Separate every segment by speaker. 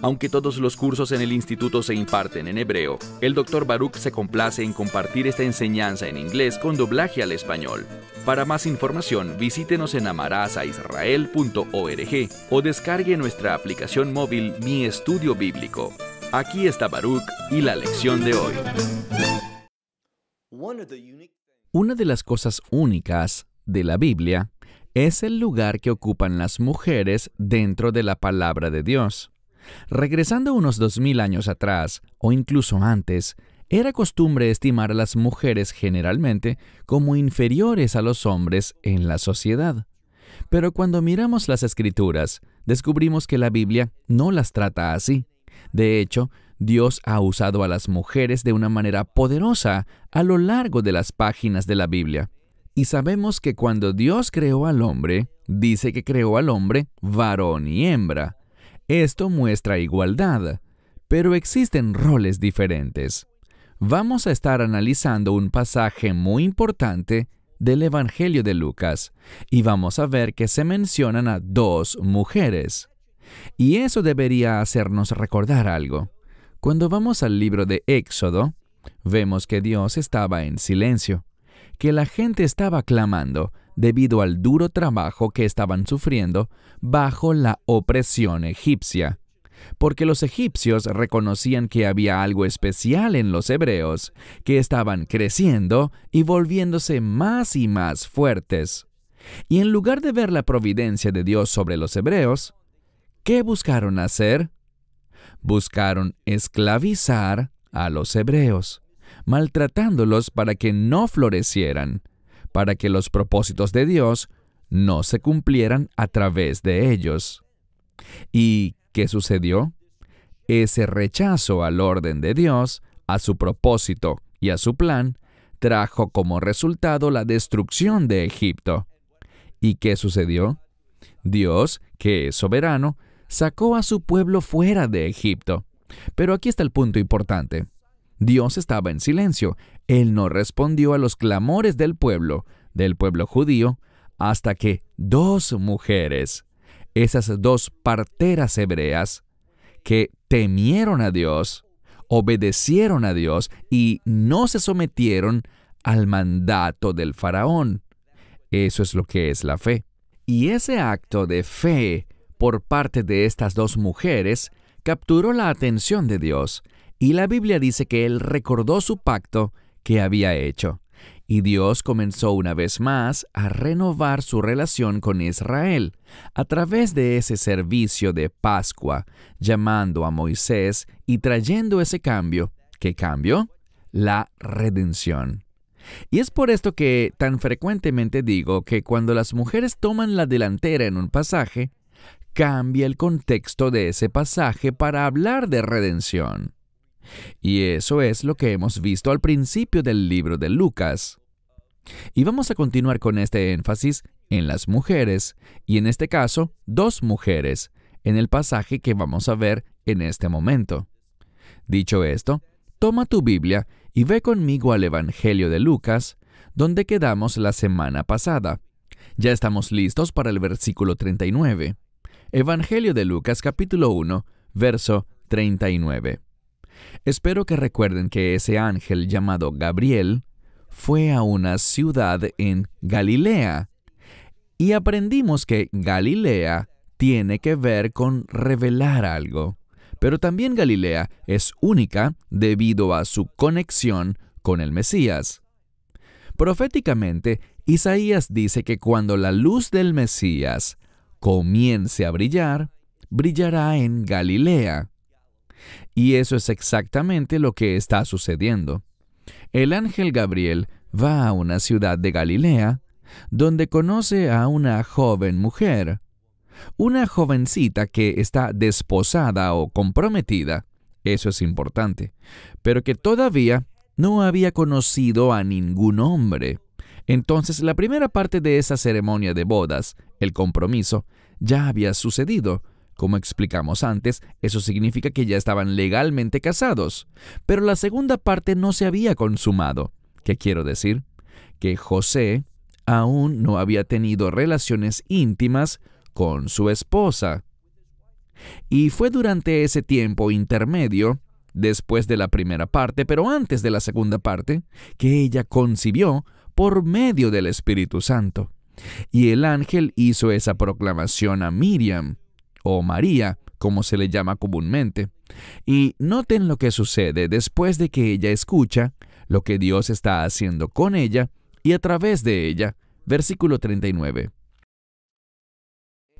Speaker 1: aunque todos los cursos en el instituto se imparten en hebreo, el Dr. Baruch se complace en compartir esta enseñanza en inglés con doblaje al español. Para más información, visítenos en amarazaisrael.org o descargue nuestra aplicación móvil Mi Estudio Bíblico. Aquí está Baruch y la lección de hoy. Una de las cosas únicas de la Biblia es el lugar que ocupan las mujeres dentro de la palabra de Dios. Regresando unos 2000 años atrás, o incluso antes, era costumbre estimar a las mujeres generalmente como inferiores a los hombres en la sociedad. Pero cuando miramos las escrituras, descubrimos que la Biblia no las trata así. De hecho, Dios ha usado a las mujeres de una manera poderosa a lo largo de las páginas de la Biblia. Y sabemos que cuando Dios creó al hombre, dice que creó al hombre varón y hembra. Esto muestra igualdad, pero existen roles diferentes. Vamos a estar analizando un pasaje muy importante del Evangelio de Lucas y vamos a ver que se mencionan a dos mujeres. Y eso debería hacernos recordar algo. Cuando vamos al libro de Éxodo, vemos que Dios estaba en silencio, que la gente estaba clamando, debido al duro trabajo que estaban sufriendo bajo la opresión egipcia. Porque los egipcios reconocían que había algo especial en los hebreos, que estaban creciendo y volviéndose más y más fuertes. Y en lugar de ver la providencia de Dios sobre los hebreos, ¿qué buscaron hacer? Buscaron esclavizar a los hebreos, maltratándolos para que no florecieran, para que los propósitos de Dios no se cumplieran a través de ellos. ¿Y qué sucedió? Ese rechazo al orden de Dios, a su propósito y a su plan, trajo como resultado la destrucción de Egipto. ¿Y qué sucedió? Dios, que es soberano, sacó a su pueblo fuera de Egipto. Pero aquí está el punto importante. Dios estaba en silencio. Él no respondió a los clamores del pueblo, del pueblo judío, hasta que dos mujeres, esas dos parteras hebreas, que temieron a Dios, obedecieron a Dios y no se sometieron al mandato del faraón. Eso es lo que es la fe. Y ese acto de fe por parte de estas dos mujeres capturó la atención de Dios, y la Biblia dice que él recordó su pacto que había hecho. Y Dios comenzó una vez más a renovar su relación con Israel a través de ese servicio de Pascua, llamando a Moisés y trayendo ese cambio. ¿Qué cambio? La redención. Y es por esto que tan frecuentemente digo que cuando las mujeres toman la delantera en un pasaje, cambia el contexto de ese pasaje para hablar de redención. Y eso es lo que hemos visto al principio del libro de Lucas. Y vamos a continuar con este énfasis en las mujeres, y en este caso, dos mujeres, en el pasaje que vamos a ver en este momento. Dicho esto, toma tu Biblia y ve conmigo al Evangelio de Lucas, donde quedamos la semana pasada. Ya estamos listos para el versículo 39. Evangelio de Lucas capítulo 1, verso 39. Espero que recuerden que ese ángel llamado Gabriel fue a una ciudad en Galilea y aprendimos que Galilea tiene que ver con revelar algo. Pero también Galilea es única debido a su conexión con el Mesías. Proféticamente, Isaías dice que cuando la luz del Mesías comience a brillar, brillará en Galilea. Y eso es exactamente lo que está sucediendo. El ángel Gabriel va a una ciudad de Galilea, donde conoce a una joven mujer, una jovencita que está desposada o comprometida, eso es importante, pero que todavía no había conocido a ningún hombre. Entonces la primera parte de esa ceremonia de bodas, el compromiso, ya había sucedido, como explicamos antes, eso significa que ya estaban legalmente casados, pero la segunda parte no se había consumado. ¿Qué quiero decir? Que José aún no había tenido relaciones íntimas con su esposa. Y fue durante ese tiempo intermedio, después de la primera parte, pero antes de la segunda parte, que ella concibió por medio del Espíritu Santo. Y el ángel hizo esa proclamación a Miriam o María, como se le llama comúnmente. Y noten lo que sucede después de que ella escucha lo que Dios está haciendo con ella y a través de ella. Versículo 39.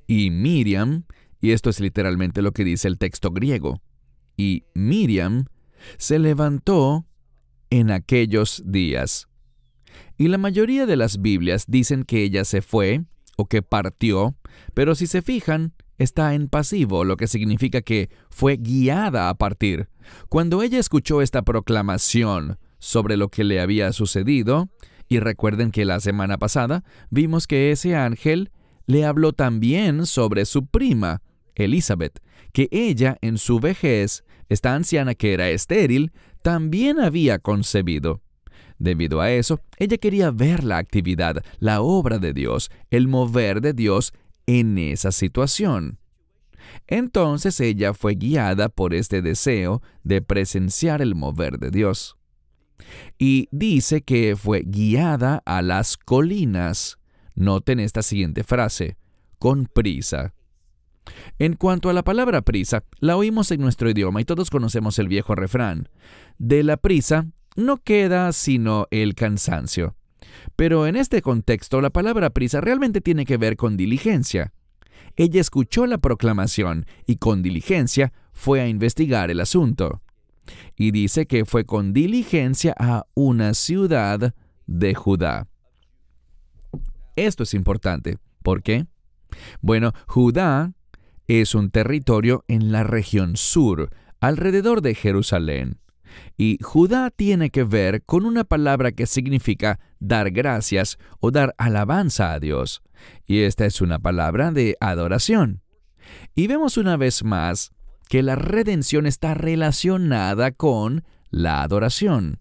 Speaker 1: Y Miriam, y esto es literalmente lo que dice el texto griego, y Miriam se levantó en aquellos días. Y la mayoría de las Biblias dicen que ella se fue o que partió, pero si se fijan, está en pasivo, lo que significa que fue guiada a partir. Cuando ella escuchó esta proclamación sobre lo que le había sucedido, y recuerden que la semana pasada vimos que ese ángel le habló también sobre su prima, Elizabeth, que ella en su vejez, esta anciana que era estéril, también había concebido. Debido a eso, ella quería ver la actividad, la obra de Dios, el mover de Dios en esa situación. Entonces ella fue guiada por este deseo de presenciar el mover de Dios. Y dice que fue guiada a las colinas. Noten esta siguiente frase, con prisa. En cuanto a la palabra prisa, la oímos en nuestro idioma y todos conocemos el viejo refrán. De la prisa no queda sino el cansancio. Pero en este contexto la palabra prisa realmente tiene que ver con diligencia. Ella escuchó la proclamación y con diligencia fue a investigar el asunto. Y dice que fue con diligencia a una ciudad de Judá. Esto es importante. ¿Por qué? Bueno, Judá es un territorio en la región sur, alrededor de Jerusalén. Y Judá tiene que ver con una palabra que significa dar gracias o dar alabanza a Dios. Y esta es una palabra de adoración. Y vemos una vez más que la redención está relacionada con la adoración.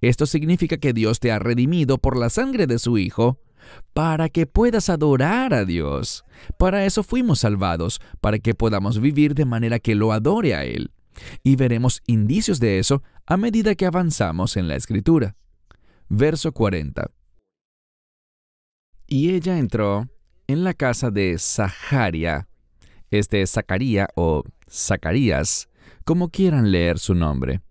Speaker 1: Esto significa que Dios te ha redimido por la sangre de su Hijo para que puedas adorar a Dios. Para eso fuimos salvados, para que podamos vivir de manera que lo adore a Él. Y veremos indicios de eso a medida que avanzamos en la escritura. Verso 40. Y ella entró en la casa de Zaharia. Este es Zacaría o Zacarías, como quieran leer su nombre.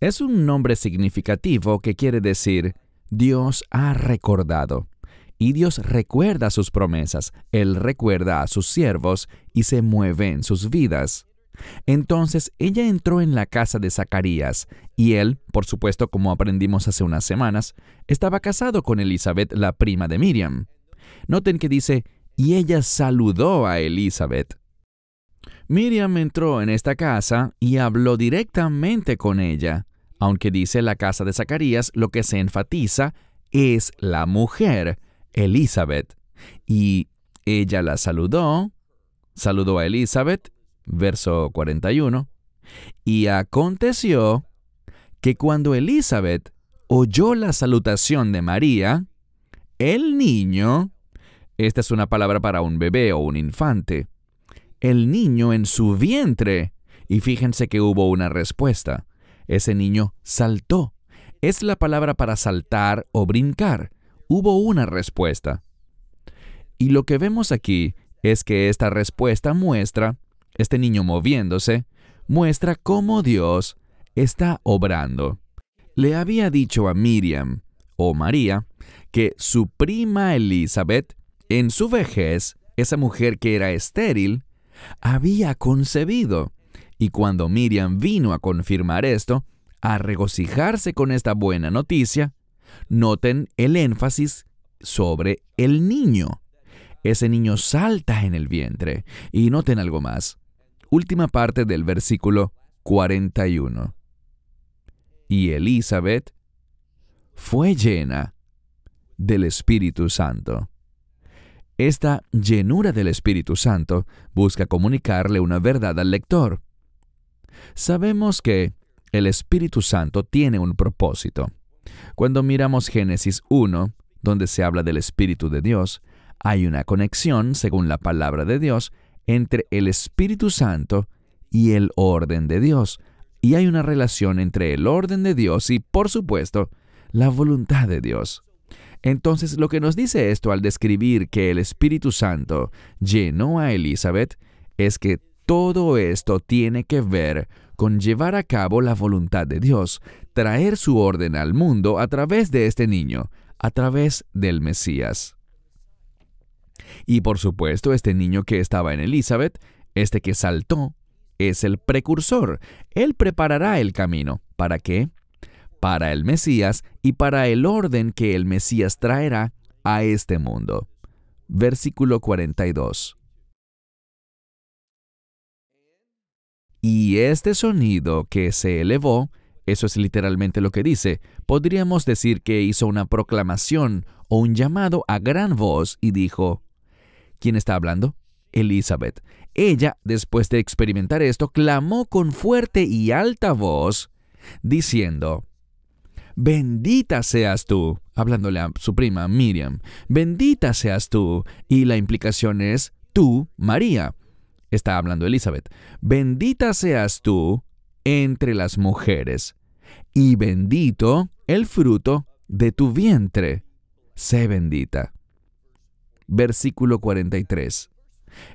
Speaker 1: Es un nombre significativo que quiere decir Dios ha recordado. Y Dios recuerda sus promesas, Él recuerda a sus siervos y se mueve en sus vidas. Entonces ella entró en la casa de Zacarías, y él, por supuesto como aprendimos hace unas semanas, estaba casado con Elizabeth, la prima de Miriam. Noten que dice, y ella saludó a Elizabeth. Miriam entró en esta casa y habló directamente con ella, aunque dice la casa de Zacarías lo que se enfatiza es la mujer, Elizabeth. Y ella la saludó, saludó a Elizabeth verso 41. Y aconteció que cuando Elizabeth oyó la salutación de María, el niño, esta es una palabra para un bebé o un infante, el niño en su vientre, y fíjense que hubo una respuesta, ese niño saltó. Es la palabra para saltar o brincar. Hubo una respuesta. Y lo que vemos aquí es que esta respuesta muestra este niño moviéndose, muestra cómo Dios está obrando. Le había dicho a Miriam, o María, que su prima Elizabeth, en su vejez, esa mujer que era estéril, había concebido. Y cuando Miriam vino a confirmar esto, a regocijarse con esta buena noticia, noten el énfasis sobre el niño ese niño salta en el vientre. Y noten algo más. Última parte del versículo 41. Y Elizabeth fue llena del Espíritu Santo. Esta llenura del Espíritu Santo busca comunicarle una verdad al lector. Sabemos que el Espíritu Santo tiene un propósito. Cuando miramos Génesis 1, donde se habla del Espíritu de Dios, hay una conexión, según la palabra de Dios, entre el Espíritu Santo y el orden de Dios. Y hay una relación entre el orden de Dios y, por supuesto, la voluntad de Dios. Entonces, lo que nos dice esto al describir que el Espíritu Santo llenó a Elizabeth es que todo esto tiene que ver con llevar a cabo la voluntad de Dios, traer su orden al mundo a través de este niño, a través del Mesías. Y por supuesto, este niño que estaba en Elizabeth, este que saltó, es el precursor. Él preparará el camino. ¿Para qué? Para el Mesías y para el orden que el Mesías traerá a este mundo. Versículo 42. Y este sonido que se elevó, eso es literalmente lo que dice, podríamos decir que hizo una proclamación o un llamado a gran voz y dijo, ¿Quién está hablando? Elizabeth. Ella, después de experimentar esto, clamó con fuerte y alta voz, diciendo, Bendita seas tú, hablándole a su prima Miriam, bendita seas tú, y la implicación es tú, María, está hablando Elizabeth, bendita seas tú entre las mujeres, y bendito el fruto de tu vientre, sé bendita versículo 43.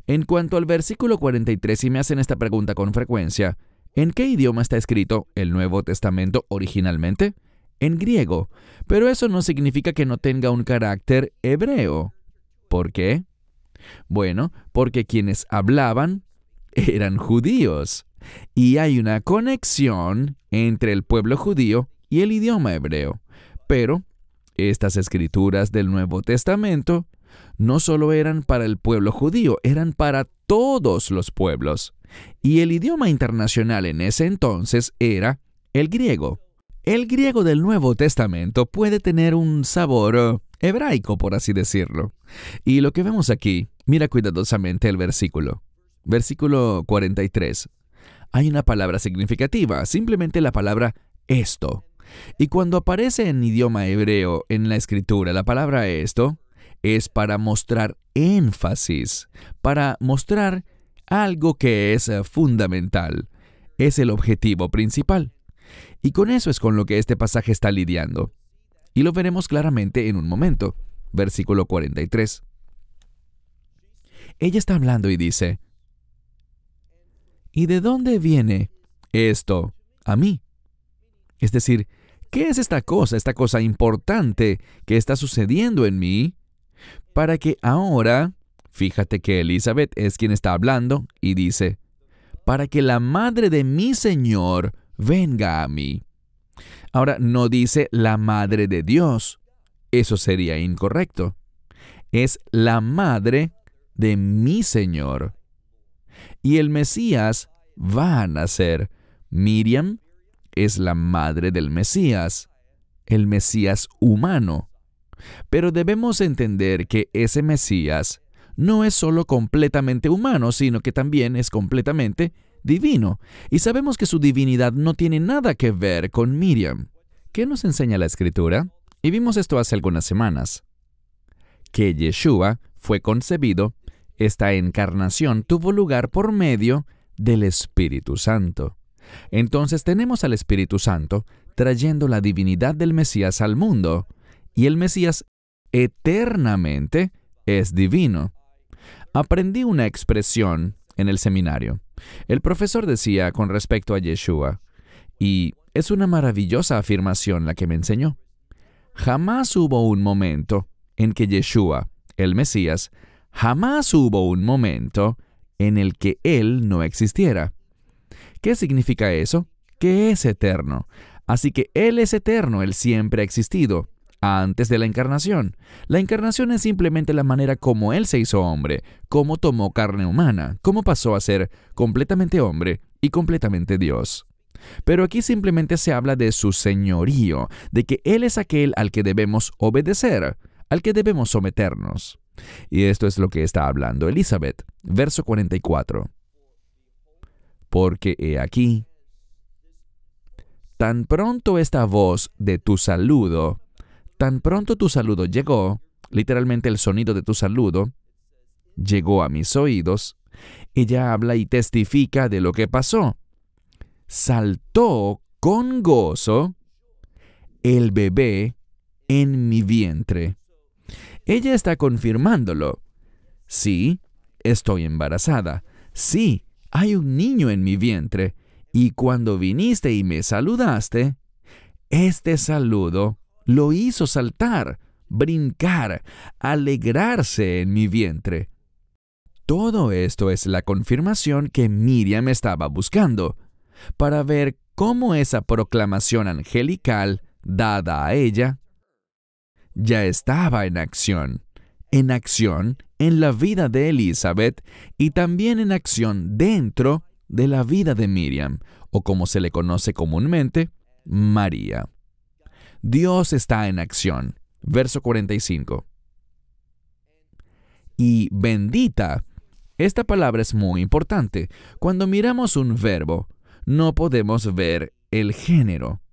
Speaker 1: En cuanto al versículo 43, si me hacen esta pregunta con frecuencia, ¿en qué idioma está escrito el Nuevo Testamento originalmente? En griego, pero eso no significa que no tenga un carácter hebreo. ¿Por qué? Bueno, porque quienes hablaban eran judíos, y hay una conexión entre el pueblo judío y el idioma hebreo. Pero estas escrituras del Nuevo Testamento no solo eran para el pueblo judío, eran para todos los pueblos. Y el idioma internacional en ese entonces era el griego. El griego del Nuevo Testamento puede tener un sabor eh, hebraico, por así decirlo. Y lo que vemos aquí, mira cuidadosamente el versículo. Versículo 43. Hay una palabra significativa, simplemente la palabra esto. Y cuando aparece en idioma hebreo en la escritura la palabra esto, es para mostrar énfasis, para mostrar algo que es eh, fundamental, es el objetivo principal. Y con eso es con lo que este pasaje está lidiando. Y lo veremos claramente en un momento. Versículo 43. Ella está hablando y dice, ¿Y de dónde viene esto a mí? Es decir, ¿qué es esta cosa, esta cosa importante que está sucediendo en mí? Para que ahora, fíjate que Elizabeth es quien está hablando y dice, para que la madre de mi Señor venga a mí. Ahora no dice la madre de Dios, eso sería incorrecto. Es la madre de mi Señor. Y el Mesías va a nacer. Miriam es la madre del Mesías, el Mesías humano. Pero debemos entender que ese Mesías no es solo completamente humano, sino que también es completamente divino. Y sabemos que su divinidad no tiene nada que ver con Miriam. ¿Qué nos enseña la escritura? Y vimos esto hace algunas semanas. Que Yeshua fue concebido, esta encarnación tuvo lugar por medio del Espíritu Santo. Entonces tenemos al Espíritu Santo trayendo la divinidad del Mesías al mundo y el Mesías eternamente es divino. Aprendí una expresión en el seminario. El profesor decía con respecto a Yeshua, y es una maravillosa afirmación la que me enseñó. Jamás hubo un momento en que Yeshua, el Mesías, jamás hubo un momento en el que Él no existiera. ¿Qué significa eso? Que es eterno. Así que Él es eterno, Él siempre ha existido antes de la encarnación. La encarnación es simplemente la manera como Él se hizo hombre, cómo tomó carne humana, cómo pasó a ser completamente hombre y completamente Dios. Pero aquí simplemente se habla de su señorío, de que Él es aquel al que debemos obedecer, al que debemos someternos. Y esto es lo que está hablando Elizabeth, verso 44. Porque he aquí, tan pronto esta voz de tu saludo Tan pronto tu saludo llegó, literalmente el sonido de tu saludo, llegó a mis oídos, ella habla y testifica de lo que pasó. Saltó con gozo el bebé en mi vientre. Ella está confirmándolo. Sí, estoy embarazada. Sí, hay un niño en mi vientre. Y cuando viniste y me saludaste, este saludo lo hizo saltar, brincar, alegrarse en mi vientre. Todo esto es la confirmación que Miriam estaba buscando, para ver cómo esa proclamación angelical dada a ella ya estaba en acción, en acción en la vida de Elizabeth y también en acción dentro de la vida de Miriam, o como se le conoce comúnmente, María. Dios está en acción. Verso 45. Y bendita. Esta palabra es muy importante. Cuando miramos un verbo, no podemos ver el género.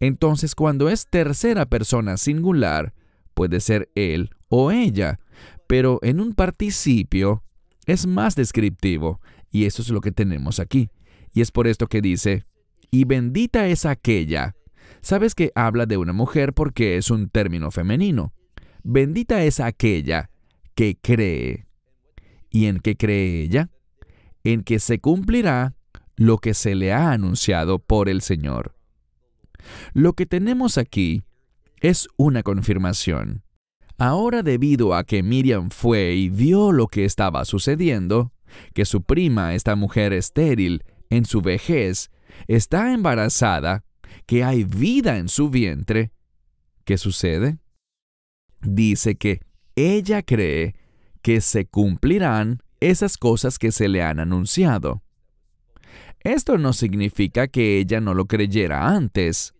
Speaker 1: Entonces, cuando es tercera persona singular, puede ser él o ella, pero en un participio es más descriptivo, y eso es lo que tenemos aquí. Y es por esto que dice, y bendita es aquella Sabes que habla de una mujer porque es un término femenino. Bendita es aquella que cree. ¿Y en qué cree ella? En que se cumplirá lo que se le ha anunciado por el Señor. Lo que tenemos aquí es una confirmación. Ahora debido a que Miriam fue y vio lo que estaba sucediendo, que su prima, esta mujer estéril, en su vejez, está embarazada, que hay vida en su vientre, ¿qué sucede? Dice que ella cree que se cumplirán esas cosas que se le han anunciado. Esto no significa que ella no lo creyera antes,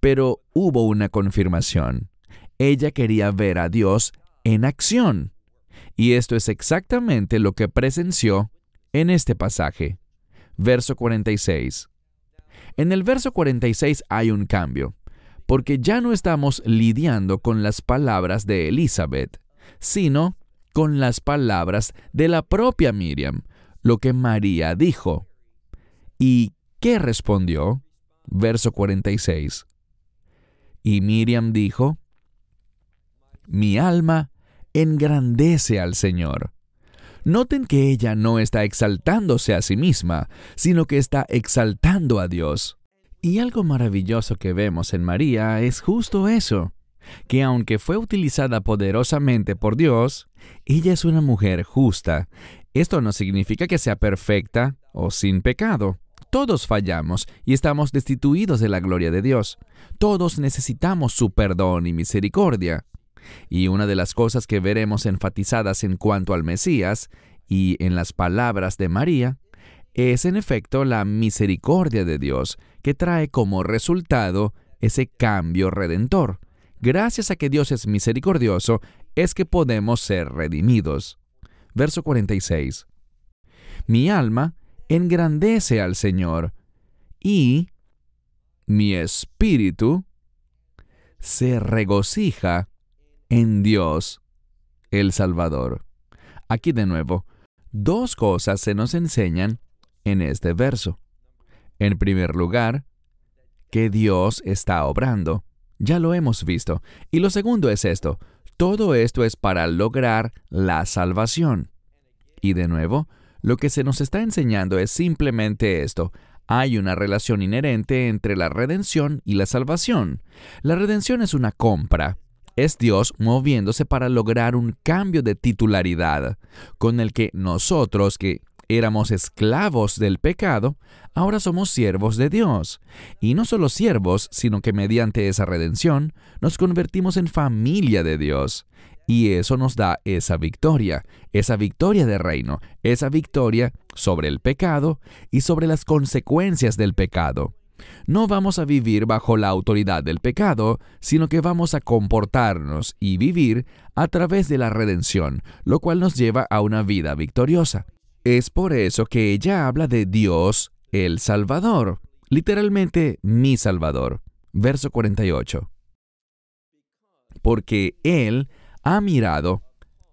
Speaker 1: pero hubo una confirmación. Ella quería ver a Dios en acción. Y esto es exactamente lo que presenció en este pasaje. Verso 46. En el verso 46 hay un cambio, porque ya no estamos lidiando con las palabras de Elizabeth, sino con las palabras de la propia Miriam, lo que María dijo. ¿Y qué respondió? Verso 46. Y Miriam dijo, Mi alma engrandece al Señor, Noten que ella no está exaltándose a sí misma, sino que está exaltando a Dios. Y algo maravilloso que vemos en María es justo eso, que aunque fue utilizada poderosamente por Dios, ella es una mujer justa. Esto no significa que sea perfecta o sin pecado. Todos fallamos y estamos destituidos de la gloria de Dios. Todos necesitamos su perdón y misericordia. Y una de las cosas que veremos enfatizadas en cuanto al Mesías y en las palabras de María es en efecto la misericordia de Dios que trae como resultado ese cambio redentor. Gracias a que Dios es misericordioso es que podemos ser redimidos. Verso 46. Mi alma engrandece al Señor y mi espíritu se regocija en Dios el Salvador. Aquí de nuevo, dos cosas se nos enseñan en este verso. En primer lugar, que Dios está obrando. Ya lo hemos visto. Y lo segundo es esto. Todo esto es para lograr la salvación. Y de nuevo, lo que se nos está enseñando es simplemente esto. Hay una relación inherente entre la redención y la salvación. La redención es una compra, es Dios moviéndose para lograr un cambio de titularidad, con el que nosotros que éramos esclavos del pecado, ahora somos siervos de Dios. Y no solo siervos, sino que mediante esa redención nos convertimos en familia de Dios. Y eso nos da esa victoria, esa victoria de reino, esa victoria sobre el pecado y sobre las consecuencias del pecado. No vamos a vivir bajo la autoridad del pecado, sino que vamos a comportarnos y vivir a través de la redención, lo cual nos lleva a una vida victoriosa. Es por eso que ella habla de Dios el Salvador, literalmente mi Salvador. Verso 48. Porque Él ha mirado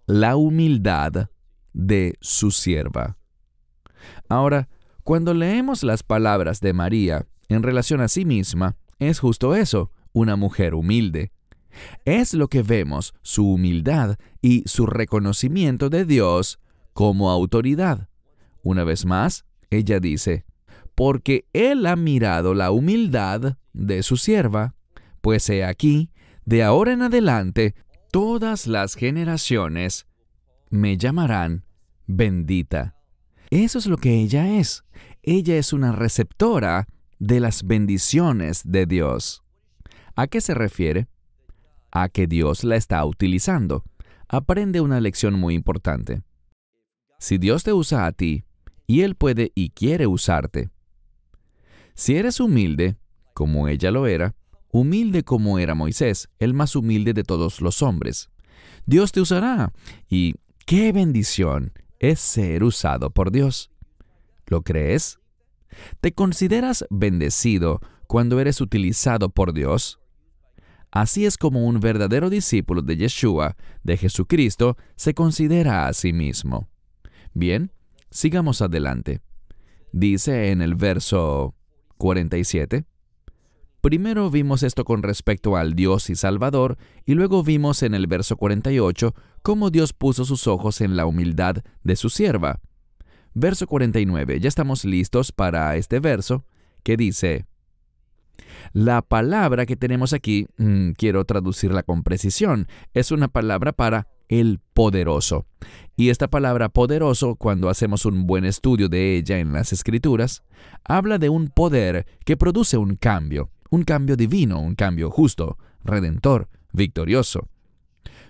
Speaker 1: la humildad de su sierva. Ahora, cuando leemos las palabras de María, en relación a sí misma es justo eso, una mujer humilde. Es lo que vemos, su humildad y su reconocimiento de Dios como autoridad. Una vez más, ella dice, porque Él ha mirado la humildad de su sierva, pues he aquí, de ahora en adelante, todas las generaciones me llamarán bendita. Eso es lo que ella es. Ella es una receptora de las bendiciones de Dios. ¿A qué se refiere? A que Dios la está utilizando. Aprende una lección muy importante. Si Dios te usa a ti, y Él puede y quiere usarte. Si eres humilde, como ella lo era, humilde como era Moisés, el más humilde de todos los hombres, Dios te usará. Y qué bendición es ser usado por Dios. ¿Lo crees? ¿Te consideras bendecido cuando eres utilizado por Dios? Así es como un verdadero discípulo de Yeshua, de Jesucristo, se considera a sí mismo. Bien, sigamos adelante. Dice en el verso 47. Primero vimos esto con respecto al Dios y Salvador, y luego vimos en el verso 48 cómo Dios puso sus ojos en la humildad de su sierva. Verso 49, ya estamos listos para este verso que dice, la palabra que tenemos aquí, mm, quiero traducirla con precisión, es una palabra para el poderoso. Y esta palabra poderoso, cuando hacemos un buen estudio de ella en las escrituras, habla de un poder que produce un cambio, un cambio divino, un cambio justo, redentor, victorioso.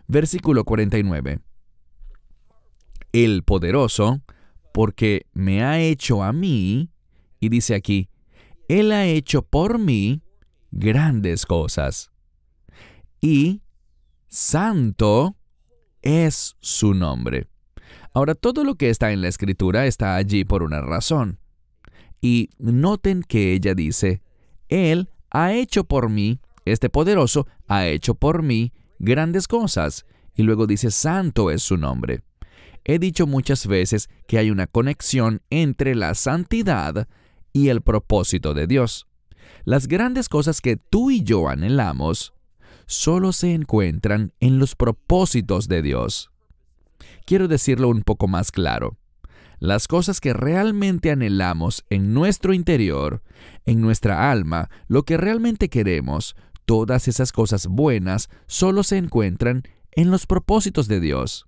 Speaker 1: Versículo 49. El poderoso porque me ha hecho a mí, y dice aquí, Él ha hecho por mí grandes cosas. Y santo es su nombre. Ahora, todo lo que está en la escritura está allí por una razón. Y noten que ella dice, Él ha hecho por mí, este poderoso ha hecho por mí grandes cosas. Y luego dice, santo es su nombre. He dicho muchas veces que hay una conexión entre la santidad y el propósito de Dios. Las grandes cosas que tú y yo anhelamos solo se encuentran en los propósitos de Dios. Quiero decirlo un poco más claro. Las cosas que realmente anhelamos en nuestro interior, en nuestra alma, lo que realmente queremos, todas esas cosas buenas solo se encuentran en los propósitos de Dios.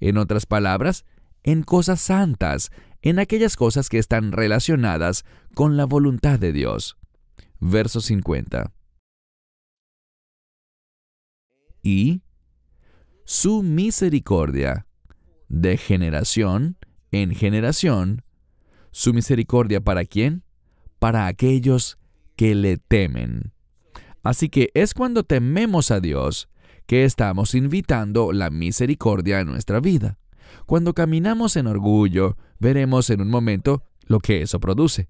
Speaker 1: En otras palabras, en cosas santas, en aquellas cosas que están relacionadas con la voluntad de Dios. Verso 50. Y su misericordia, de generación en generación, su misericordia para quién? Para aquellos que le temen. Así que es cuando tememos a Dios que estamos invitando la misericordia a nuestra vida. Cuando caminamos en orgullo, veremos en un momento lo que eso produce.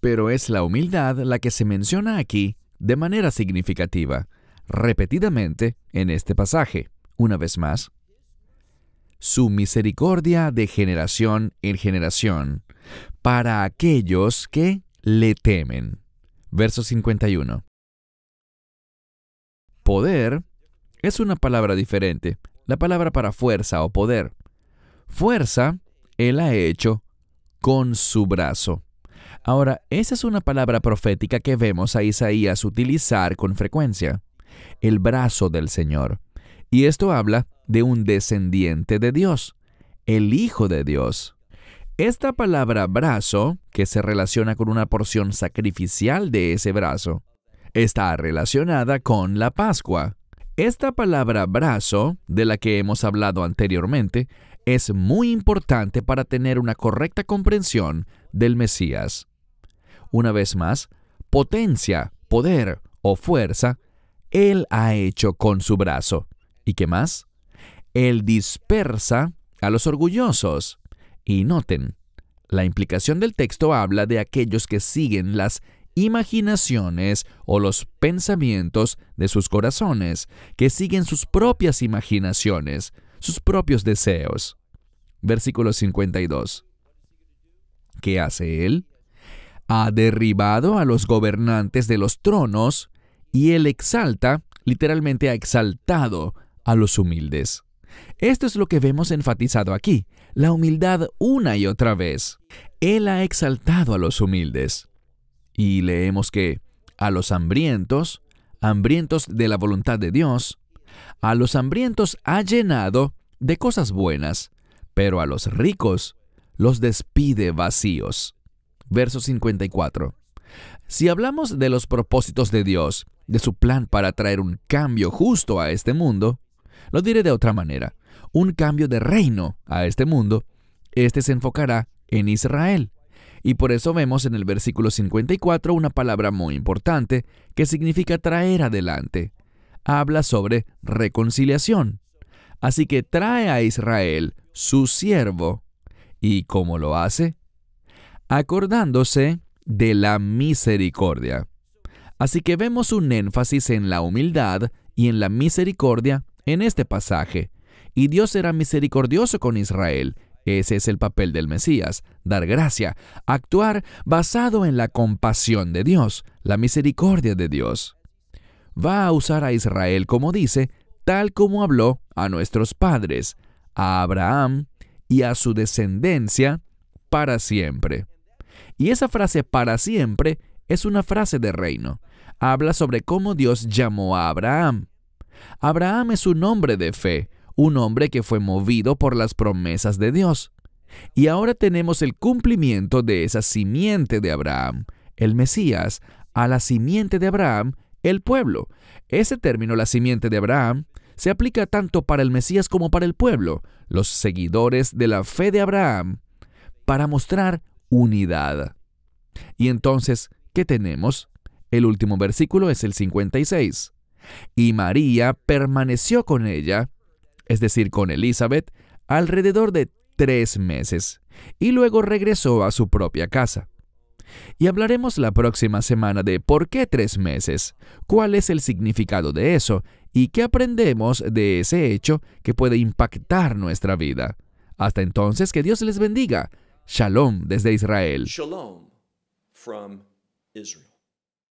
Speaker 1: Pero es la humildad la que se menciona aquí de manera significativa, repetidamente en este pasaje. Una vez más, su misericordia de generación en generación para aquellos que le temen. Verso 51. Poder es una palabra diferente, la palabra para fuerza o poder. Fuerza, Él ha hecho con su brazo. Ahora, esa es una palabra profética que vemos a Isaías utilizar con frecuencia, el brazo del Señor. Y esto habla de un descendiente de Dios, el Hijo de Dios. Esta palabra brazo, que se relaciona con una porción sacrificial de ese brazo, está relacionada con la Pascua. Esta palabra brazo, de la que hemos hablado anteriormente, es muy importante para tener una correcta comprensión del Mesías. Una vez más, potencia, poder o fuerza, Él ha hecho con su brazo. ¿Y qué más? Él dispersa a los orgullosos. Y noten, la implicación del texto habla de aquellos que siguen las imaginaciones o los pensamientos de sus corazones, que siguen sus propias imaginaciones, sus propios deseos. Versículo 52. ¿Qué hace él? Ha derribado a los gobernantes de los tronos y él exalta, literalmente ha exaltado a los humildes. Esto es lo que vemos enfatizado aquí, la humildad una y otra vez. Él ha exaltado a los humildes. Y leemos que a los hambrientos, hambrientos de la voluntad de Dios, a los hambrientos ha llenado de cosas buenas, pero a los ricos los despide vacíos. Verso 54. Si hablamos de los propósitos de Dios, de su plan para traer un cambio justo a este mundo, lo diré de otra manera, un cambio de reino a este mundo, este se enfocará en Israel, y por eso vemos en el versículo 54 una palabra muy importante que significa traer adelante. Habla sobre reconciliación. Así que trae a Israel, su siervo. ¿Y cómo lo hace? Acordándose de la misericordia. Así que vemos un énfasis en la humildad y en la misericordia en este pasaje. Y Dios será misericordioso con Israel ese es el papel del Mesías, dar gracia, actuar basado en la compasión de Dios, la misericordia de Dios. Va a usar a Israel como dice, tal como habló a nuestros padres, a Abraham y a su descendencia para siempre. Y esa frase para siempre es una frase de reino. Habla sobre cómo Dios llamó a Abraham. Abraham es un hombre de fe, un hombre que fue movido por las promesas de Dios. Y ahora tenemos el cumplimiento de esa simiente de Abraham, el Mesías, a la simiente de Abraham, el pueblo. Ese término, la simiente de Abraham, se aplica tanto para el Mesías como para el pueblo, los seguidores de la fe de Abraham, para mostrar unidad. Y entonces, ¿qué tenemos? El último versículo es el 56. Y María permaneció con ella es decir, con Elizabeth, alrededor de tres meses, y luego regresó a su propia casa. Y hablaremos la próxima semana de por qué tres meses, cuál es el significado de eso y qué aprendemos de ese hecho que puede impactar nuestra vida. Hasta entonces, que Dios les bendiga. Shalom desde Israel. Israel.